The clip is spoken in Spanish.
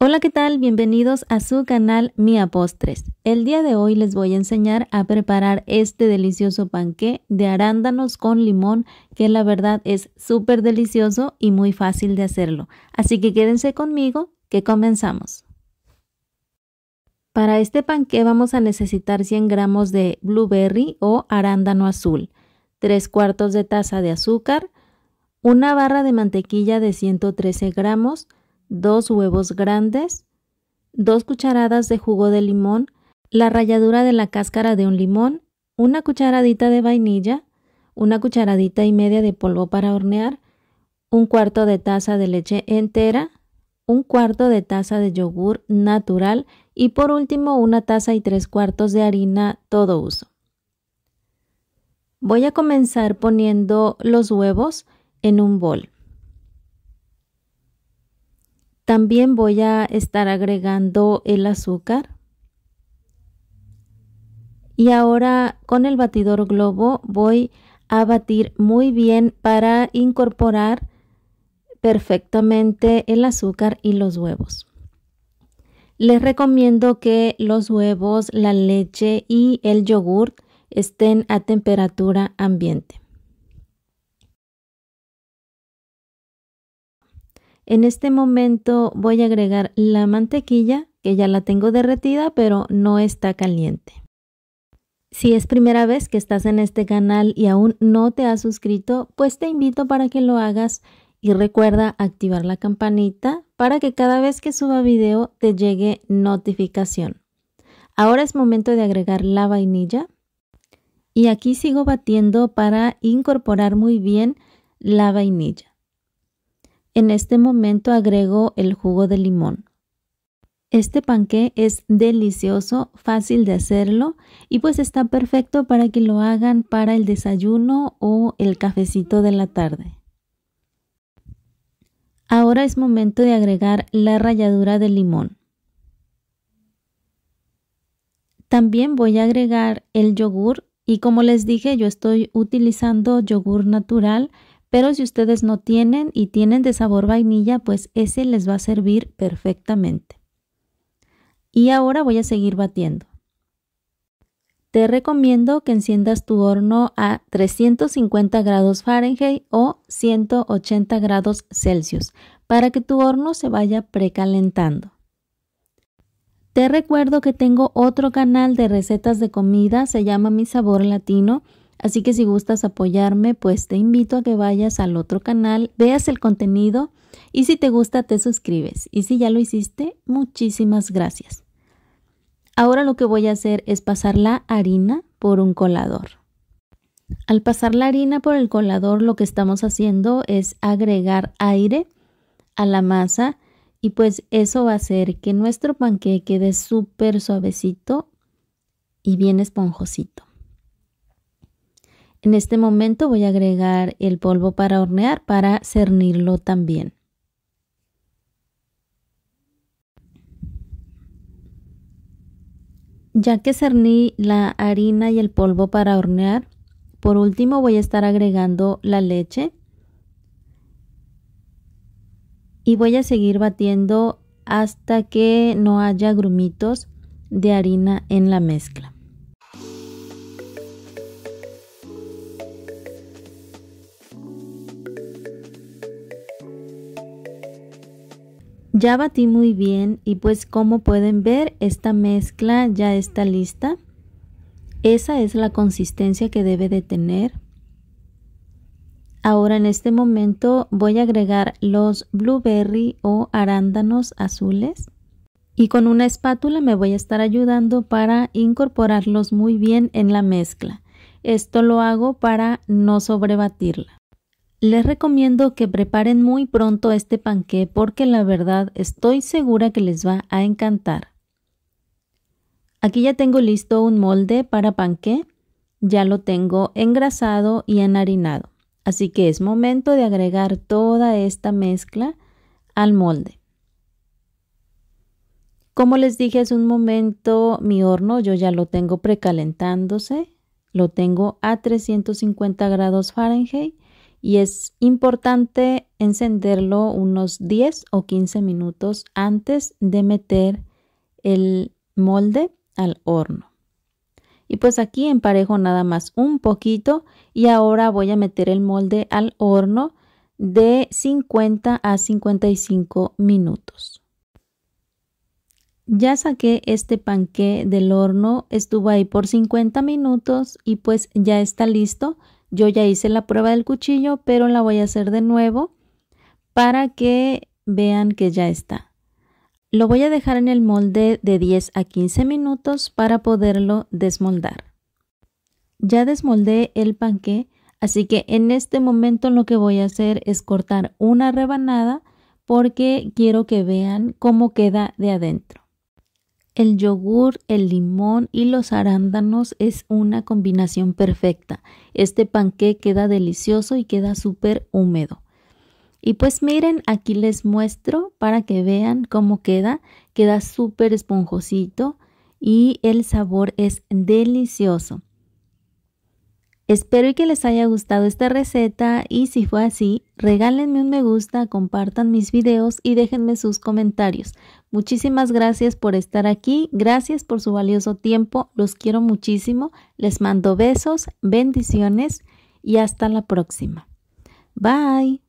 Hola, ¿qué tal? Bienvenidos a su canal Mía Postres. El día de hoy les voy a enseñar a preparar este delicioso panqué de arándanos con limón que la verdad es súper delicioso y muy fácil de hacerlo. Así que quédense conmigo que comenzamos. Para este panqué vamos a necesitar 100 gramos de blueberry o arándano azul, 3 cuartos de taza de azúcar, una barra de mantequilla de 113 gramos, dos huevos grandes, dos cucharadas de jugo de limón, la ralladura de la cáscara de un limón, una cucharadita de vainilla, una cucharadita y media de polvo para hornear, un cuarto de taza de leche entera, un cuarto de taza de yogur natural y por último una taza y tres cuartos de harina todo uso. Voy a comenzar poniendo los huevos en un bol. También voy a estar agregando el azúcar. Y ahora con el batidor globo voy a batir muy bien para incorporar perfectamente el azúcar y los huevos. Les recomiendo que los huevos, la leche y el yogurt estén a temperatura ambiente. En este momento voy a agregar la mantequilla, que ya la tengo derretida, pero no está caliente. Si es primera vez que estás en este canal y aún no te has suscrito, pues te invito para que lo hagas y recuerda activar la campanita para que cada vez que suba video te llegue notificación. Ahora es momento de agregar la vainilla y aquí sigo batiendo para incorporar muy bien la vainilla. En este momento agrego el jugo de limón. Este panqué es delicioso, fácil de hacerlo y pues está perfecto para que lo hagan para el desayuno o el cafecito de la tarde. Ahora es momento de agregar la ralladura de limón. También voy a agregar el yogur y como les dije yo estoy utilizando yogur natural pero si ustedes no tienen y tienen de sabor vainilla, pues ese les va a servir perfectamente. Y ahora voy a seguir batiendo. Te recomiendo que enciendas tu horno a 350 grados Fahrenheit o 180 grados Celsius para que tu horno se vaya precalentando. Te recuerdo que tengo otro canal de recetas de comida, se llama Mi Sabor Latino Así que si gustas apoyarme, pues te invito a que vayas al otro canal, veas el contenido y si te gusta te suscribes. Y si ya lo hiciste, muchísimas gracias. Ahora lo que voy a hacer es pasar la harina por un colador. Al pasar la harina por el colador lo que estamos haciendo es agregar aire a la masa y pues eso va a hacer que nuestro panque quede súper suavecito y bien esponjosito. En este momento voy a agregar el polvo para hornear para cernirlo también. Ya que cerní la harina y el polvo para hornear, por último voy a estar agregando la leche y voy a seguir batiendo hasta que no haya grumitos de harina en la mezcla. Ya batí muy bien y pues como pueden ver esta mezcla ya está lista. Esa es la consistencia que debe de tener. Ahora en este momento voy a agregar los blueberry o arándanos azules y con una espátula me voy a estar ayudando para incorporarlos muy bien en la mezcla. Esto lo hago para no sobrebatirla. Les recomiendo que preparen muy pronto este panqué porque la verdad estoy segura que les va a encantar. Aquí ya tengo listo un molde para panqué, ya lo tengo engrasado y enharinado, así que es momento de agregar toda esta mezcla al molde. Como les dije hace un momento, mi horno yo ya lo tengo precalentándose, lo tengo a 350 grados Fahrenheit y es importante encenderlo unos 10 o 15 minutos antes de meter el molde al horno. Y pues aquí emparejo nada más un poquito y ahora voy a meter el molde al horno de 50 a 55 minutos. Ya saqué este panqué del horno, estuvo ahí por 50 minutos y pues ya está listo. Yo ya hice la prueba del cuchillo, pero la voy a hacer de nuevo para que vean que ya está. Lo voy a dejar en el molde de 10 a 15 minutos para poderlo desmoldar. Ya desmoldé el panque, así que en este momento lo que voy a hacer es cortar una rebanada porque quiero que vean cómo queda de adentro. El yogur, el limón y los arándanos es una combinación perfecta. Este panqué queda delicioso y queda súper húmedo. Y pues miren, aquí les muestro para que vean cómo queda. Queda súper esponjosito y el sabor es delicioso. Espero que les haya gustado esta receta y si fue así, regálenme un me gusta, compartan mis videos y déjenme sus comentarios. Muchísimas gracias por estar aquí, gracias por su valioso tiempo, los quiero muchísimo, les mando besos, bendiciones y hasta la próxima. Bye.